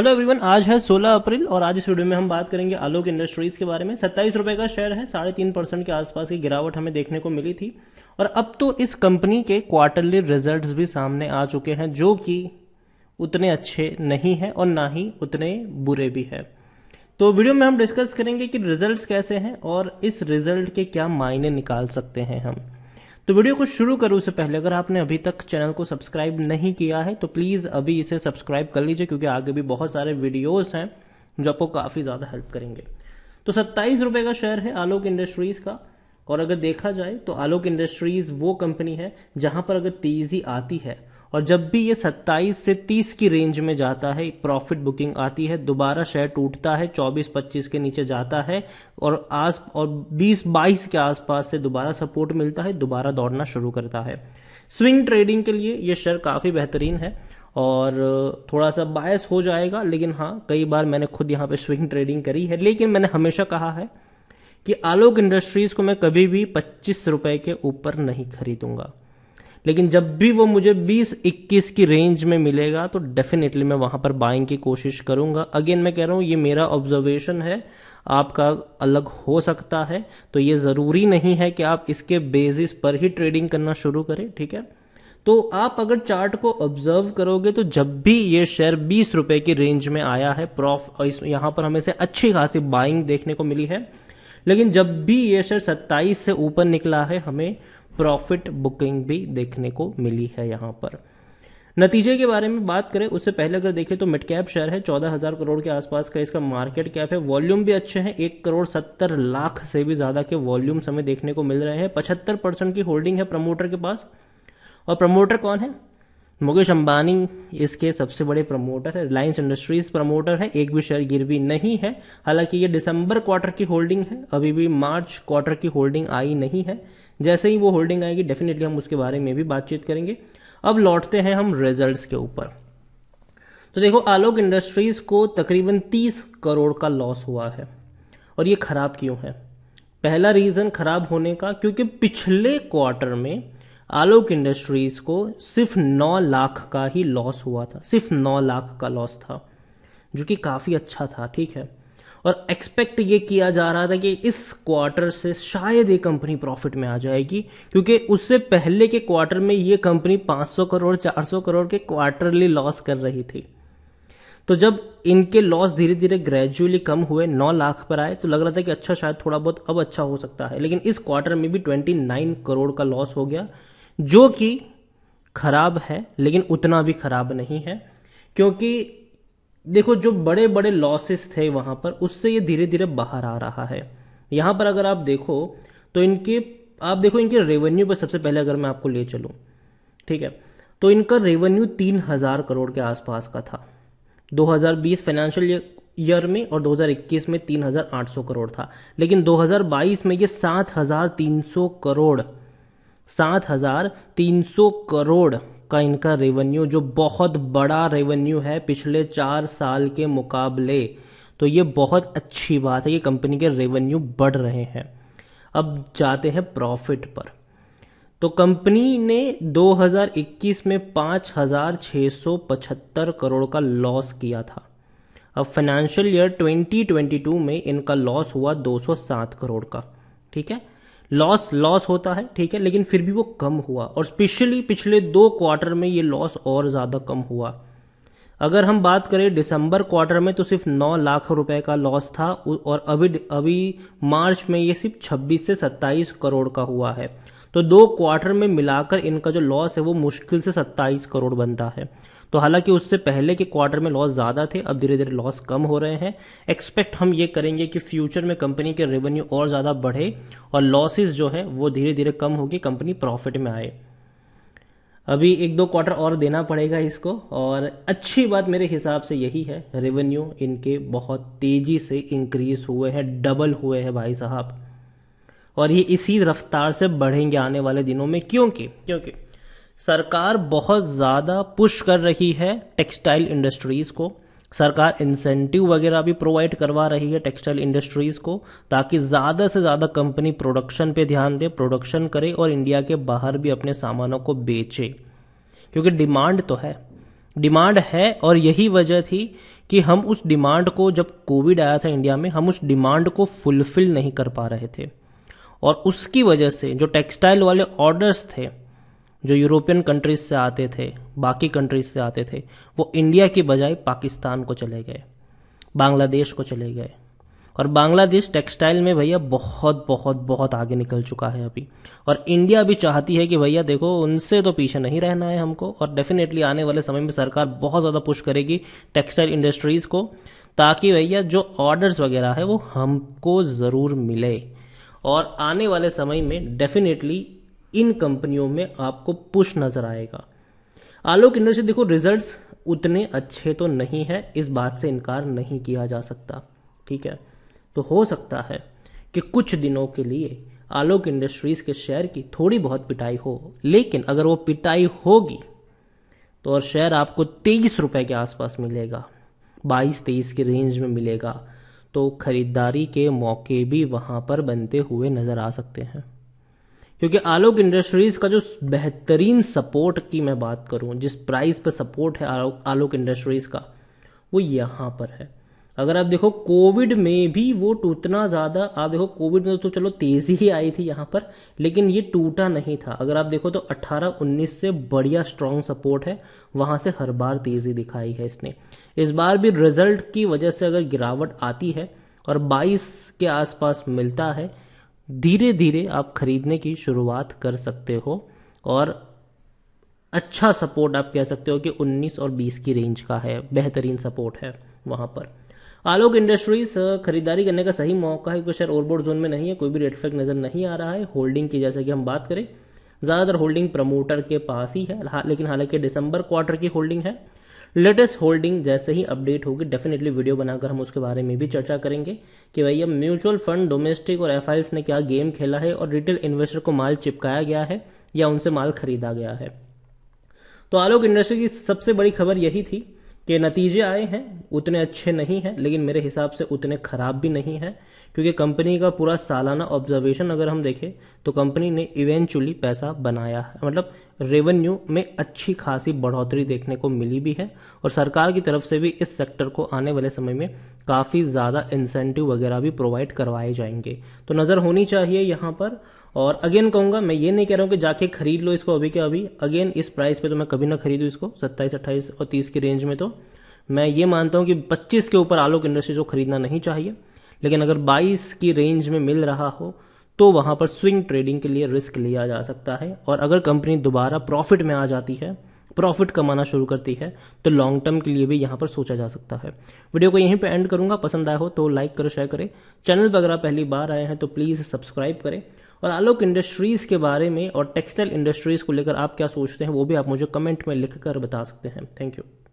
hello everyone आज है 16 अप्रैल और आज इस वीडियो में हम बात करेंगे आलोक इंडस्ट्रीज के बारे में सत्ताईस रुपये का शेयर है साढ़े तीन परसेंट के आसपास की गिरावट हमें देखने को मिली थी और अब तो इस कंपनी के क्वार्टरली रिजल्ट्स भी सामने आ चुके हैं जो कि उतने अच्छे नहीं हैं और ना ही उतने बुरे भी हैं तो वीडियो में हम डिस्कस करेंगे कि रिजल्ट कैसे हैं और इस रिजल्ट के क्या मायने निकाल सकते हैं हम तो वीडियो को शुरू करूँ से पहले अगर आपने अभी तक चैनल को सब्सक्राइब नहीं किया है तो प्लीज़ अभी इसे सब्सक्राइब कर लीजिए क्योंकि आगे भी बहुत सारे वीडियोज़ हैं जो आपको काफ़ी ज़्यादा हेल्प करेंगे तो सत्ताईस रुपये का शेयर है आलोक इंडस्ट्रीज़ का और अगर देखा जाए तो आलोक इंडस्ट्रीज़ वो कंपनी है जहाँ पर अगर तेज़ी आती है और जब भी ये 27 से 30 की रेंज में जाता है प्रॉफिट बुकिंग आती है दोबारा शेयर टूटता है 24-25 के नीचे जाता है और आस और 20-22 के आसपास से दोबारा सपोर्ट मिलता है दोबारा दौड़ना शुरू करता है स्विंग ट्रेडिंग के लिए ये शेयर काफ़ी बेहतरीन है और थोड़ा सा बायस हो जाएगा लेकिन हाँ कई बार मैंने खुद यहाँ पे स्विंग ट्रेडिंग करी है लेकिन मैंने हमेशा कहा है कि आलोक इंडस्ट्रीज़ को मैं कभी भी पच्चीस रुपए के ऊपर नहीं खरीदूंगा लेकिन जब भी वो मुझे 20 21 की रेंज में मिलेगा तो डेफिनेटली मैं वहां पर बाइंग की कोशिश करूंगा अगेन मैं कह रहा हूं ये मेरा ऑब्जर्वेशन है आपका अलग हो सकता है तो ये ज़रूरी नहीं है कि आप इसके बेसिस पर ही ट्रेडिंग करना शुरू करें ठीक है तो आप अगर चार्ट को ऑब्जर्व करोगे तो जब भी ये शेयर बीस रुपए की रेंज में आया है प्रॉफ यहां पर हमें से अच्छी खासी बाइंग देखने को मिली है लेकिन जब भी ये शेयर सत्ताईस से ऊपर निकला है हमें प्रॉफिट बुकिंग भी देखने को मिली है यहाँ पर नतीजे के बारे में बात करें उससे पहले अगर देखें तो मिड कैप शेयर है चौदह हजार करोड़ के आसपास का इसका मार्केट कैप है वॉल्यूम भी अच्छे हैं एक करोड़ सत्तर लाख से भी ज़्यादा के वॉल्यूम हमें देखने को मिल रहे हैं पचहत्तर परसेंट की होल्डिंग है प्रमोटर के पास और प्रमोटर कौन है मुकेश अंबानी इसके सबसे बड़े प्रमोटर है रिलायंस इंडस्ट्रीज प्रमोटर है एक भी शेयर गिरवी नहीं है हालांकि ये दिसंबर क्वार्टर की होल्डिंग है अभी भी मार्च क्वार्टर की होल्डिंग आई नहीं है जैसे ही वो होल्डिंग आएगी डेफिनेटली हम उसके बारे में भी बातचीत करेंगे अब लौटते हैं हम रिजल्ट्स के ऊपर तो देखो आलोक इंडस्ट्रीज़ को तकरीबन तीस करोड़ का लॉस हुआ है और ये ख़राब क्यों है पहला रीज़न ख़राब होने का क्योंकि पिछले क्वार्टर में आलोक इंडस्ट्रीज़ को सिर्फ नौ लाख का ही लॉस हुआ था सिर्फ नौ लाख का लॉस था जो कि काफ़ी अच्छा था ठीक है और एक्सपेक्ट ये किया जा रहा था कि इस क्वार्टर से शायद ये कंपनी प्रॉफिट में आ जाएगी क्योंकि उससे पहले के क्वार्टर में ये कंपनी 500 करोड़ 400 करोड़ के क्वार्टरली लॉस कर रही थी तो जब इनके लॉस धीरे धीरे ग्रेजुअली कम हुए 9 लाख पर आए तो लग रहा था कि अच्छा शायद थोड़ा बहुत अब अच्छा हो सकता है लेकिन इस क्वार्टर में भी 29 करोड़ का लॉस हो गया जो कि खराब है लेकिन उतना भी खराब नहीं है क्योंकि देखो जो बड़े बड़े लॉसेस थे वहाँ पर उससे ये धीरे धीरे बाहर आ रहा है यहाँ पर अगर आप देखो तो इनके आप देखो इनके रेवेन्यू पर सबसे पहले अगर मैं आपको ले चलूँ ठीक है तो इनका रेवेन्यू तीन हज़ार करोड़ के आसपास का था 2020 फाइनेंशियल ईयर में और 2021 में 3,800 करोड़ था लेकिन 2022 में ये 7,300 करोड़ 7,300 करोड़ का इनका रेवेन्यू जो बहुत बड़ा रेवेन्यू है पिछले चार साल के मुकाबले तो ये बहुत अच्छी बात है कि कंपनी के रेवेन्यू बढ़ रहे हैं अब जाते हैं प्रॉफिट पर तो कंपनी ने 2021 में 5,675 करोड़ का लॉस किया था अब फाइनेंशियल ईयर 2022 में इनका लॉस हुआ 207 करोड़ का ठीक है लॉस लॉस होता है ठीक है लेकिन फिर भी वो कम हुआ और स्पेशली पिछले दो क्वार्टर में ये लॉस और ज़्यादा कम हुआ अगर हम बात करें दिसंबर क्वार्टर में तो सिर्फ 9 लाख रुपए का लॉस था और अभी अभी मार्च में ये सिर्फ 26 से 27 करोड़ का हुआ है तो दो क्वार्टर में मिलाकर इनका जो लॉस है वो मुश्किल से 27 करोड़ बनता है तो हालांकि उससे पहले के क्वार्टर में लॉस ज़्यादा थे अब धीरे धीरे लॉस कम हो रहे हैं एक्सपेक्ट हम ये करेंगे कि फ्यूचर में कंपनी के रेवेन्यू और ज़्यादा बढ़े और लॉसेज जो है वो धीरे धीरे कम होगी कंपनी प्रॉफिट में आए अभी एक दो क्वार्टर और देना पड़ेगा इसको और अच्छी बात मेरे हिसाब से यही है रेवेन्यू इनके बहुत तेज़ी से इंक्रीज हुए हैं डबल हुए हैं भाई साहब और ये इसी रफ्तार से बढ़ेंगे आने वाले दिनों में क्योंकि क्योंकि सरकार बहुत ज़्यादा पुश कर रही है टेक्सटाइल इंडस्ट्रीज़ को सरकार इंसेंटिव वगैरह भी प्रोवाइड करवा रही है टेक्सटाइल इंडस्ट्रीज़ को ताकि ज़्यादा से ज़्यादा कंपनी प्रोडक्शन पे ध्यान दे प्रोडक्शन करे और इंडिया के बाहर भी अपने सामानों को बेचे क्योंकि डिमांड तो है डिमांड है और यही वजह थी कि हम उस डिमांड को जब कोविड आया था इंडिया में हम उस डिमांड को फुलफिल नहीं कर पा रहे थे और उसकी वजह से जो टेक्सटाइल वाले ऑर्डर्स थे जो यूरोपियन कंट्रीज से आते थे बाकी कंट्रीज से आते थे वो इंडिया की बजाय पाकिस्तान को चले गए बांग्लादेश को चले गए और बांग्लादेश टेक्सटाइल में भैया बहुत बहुत बहुत आगे निकल चुका है अभी और इंडिया भी चाहती है कि भैया देखो उनसे तो पीछे नहीं रहना है हमको और डेफिनेटली आने वाले समय में सरकार बहुत ज़्यादा पुश करेगी टेक्सटाइल इंडस्ट्रीज़ को ताकि भैया जो ऑर्डर्स वगैरह है वो हमको ज़रूर मिले और आने वाले समय में डेफिनेटली इन कंपनियों में आपको पुश नजर आएगा आलोक इंडस्ट्री देखो रिजल्ट्स उतने अच्छे तो नहीं है इस बात से इनकार नहीं किया जा सकता ठीक है तो हो सकता है कि कुछ दिनों के लिए आलोक इंडस्ट्रीज के शेयर की थोड़ी बहुत पिटाई हो लेकिन अगर वो पिटाई होगी तो और शेयर आपको तेईस रुपए के आसपास मिलेगा बाईस तेईस की रेंज में मिलेगा तो खरीदारी के मौके भी वहाँ पर बनते हुए नज़र आ सकते हैं क्योंकि आलोक इंडस्ट्रीज का जो बेहतरीन सपोर्ट की मैं बात करूं जिस प्राइस पर सपोर्ट है आलोक आलोक इंडस्ट्रीज का वो यहाँ पर है अगर आप देखो कोविड में भी वो टूटना ज़्यादा आप देखो कोविड में तो चलो तेज़ी ही आई थी यहाँ पर लेकिन ये टूटा नहीं था अगर आप देखो तो 18-19 से बढ़िया स्ट्रांग सपोर्ट है वहाँ से हर बार तेज़ी दिखाई है इसने इस बार भी रिजल्ट की वजह से अगर गिरावट आती है और 22 के आसपास मिलता है धीरे धीरे आप खरीदने की शुरुआत कर सकते हो और अच्छा सपोर्ट आप कह सकते हो कि 19 और 20 की रेंज का है बेहतरीन सपोर्ट है वहां पर आलोक इंडस्ट्रीज खरीदारी करने का सही मौका है क्योंकि शेयर ओवरबोर्ड जोन में नहीं है कोई भी रेड फ्लैग नज़र नहीं आ रहा है होल्डिंग की जैसे कि हम बात करें ज़्यादातर होल्डिंग प्रमोटर के पास ही है लेकिन हालांकि दिसंबर क्वार्टर की होल्डिंग है लेटेस्ट होल्डिंग जैसे ही अपडेट होगी डेफिनेटली वीडियो बनाकर हम उसके बारे में भी चर्चा करेंगे कि भैया म्यूचुअल फंड डोमेस्टिक और एफ ने क्या गेम खेला है और रिटेल इन्वेस्टर को माल चिपकाया गया है या उनसे माल खरीदा गया है तो आलोक इंडस्ट्री की सबसे बड़ी खबर यही थी कि नतीजे आए हैं उतने अच्छे नहीं हैं लेकिन मेरे हिसाब से उतने खराब भी नहीं हैं क्योंकि कंपनी का पूरा सालाना ऑब्जर्वेशन अगर हम देखें तो कंपनी ने इवेंचुअली पैसा बनाया है मतलब रेवेन्यू में अच्छी खासी बढ़ोतरी देखने को मिली भी है और सरकार की तरफ से भी इस सेक्टर को आने वाले समय में काफ़ी ज़्यादा इंसेंटिव वगैरह भी प्रोवाइड करवाए जाएंगे तो नज़र होनी चाहिए यहाँ पर और अगेन कहूंगा मैं ये नहीं कह रहा हूँ कि जाके खरीद लो इसको अभी के अभी अगेन इस प्राइस पे तो मैं कभी ना खरीदूँ इसको सत्ताईस अट्ठाईस और तीस की रेंज में तो मैं ये मानता हूँ कि पच्चीस के ऊपर आलोक इंडस्ट्रीज को खरीदना नहीं चाहिए लेकिन अगर 22 की रेंज में मिल रहा हो तो वहाँ पर स्विंग ट्रेडिंग के लिए रिस्क लिया जा सकता है और अगर कंपनी दोबारा प्रॉफिट में आ जाती है प्रॉफिट कमाना शुरू करती है तो लॉन्ग टर्म के लिए भी यहाँ पर सोचा जा सकता है वीडियो को यहीं पे एंड करूंगा पसंद आया हो तो लाइक करो शेयर करें चैनल पर अगर आप पहली बार आए हैं तो प्लीज़ सब्सक्राइब करें और आलोक इंडस्ट्रीज़ के बारे में और टेक्सटाइल इंडस्ट्रीज़ को लेकर आप क्या सोचते हैं वो भी आप मुझे कमेंट में लिख कर बता सकते हैं थैंक यू